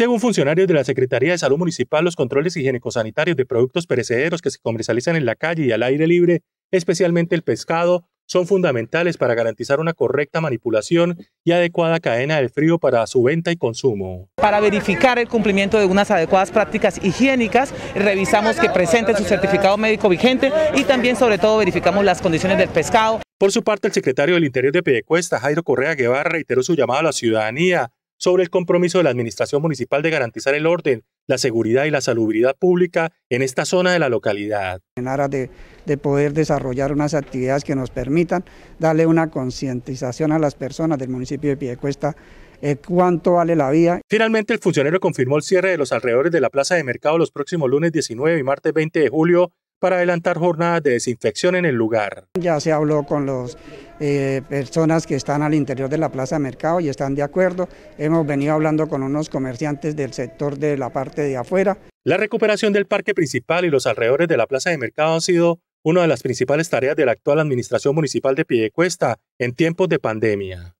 Según funcionarios de la Secretaría de Salud Municipal, los controles higiénico-sanitarios de productos perecederos que se comercializan en la calle y al aire libre, especialmente el pescado, son fundamentales para garantizar una correcta manipulación y adecuada cadena de frío para su venta y consumo. Para verificar el cumplimiento de unas adecuadas prácticas higiénicas, revisamos que presente su certificado médico vigente y también sobre todo verificamos las condiciones del pescado. Por su parte, el secretario del Interior de Pedecuesta, Jairo Correa Guevara, reiteró su llamado a la ciudadanía sobre el compromiso de la Administración Municipal de garantizar el orden, la seguridad y la salubridad pública en esta zona de la localidad. En aras de, poder desarrollar unas actividades que nos permitan darle una concientización a las personas del municipio de Piedecuesta eh, cuánto vale la vía. Finalmente, el funcionario confirmó el cierre de los alrededores de la plaza de mercado los próximos lunes 19 y martes 20 de julio para adelantar jornadas de desinfección en el lugar. Ya se habló con las eh, personas que están al interior de la Plaza de Mercado y están de acuerdo. Hemos venido hablando con unos comerciantes del sector de la parte de afuera. La recuperación del parque principal y los alrededores de la Plaza de Mercado ha sido una de las principales tareas de la actual Administración Municipal de Piedecuesta en tiempos de pandemia.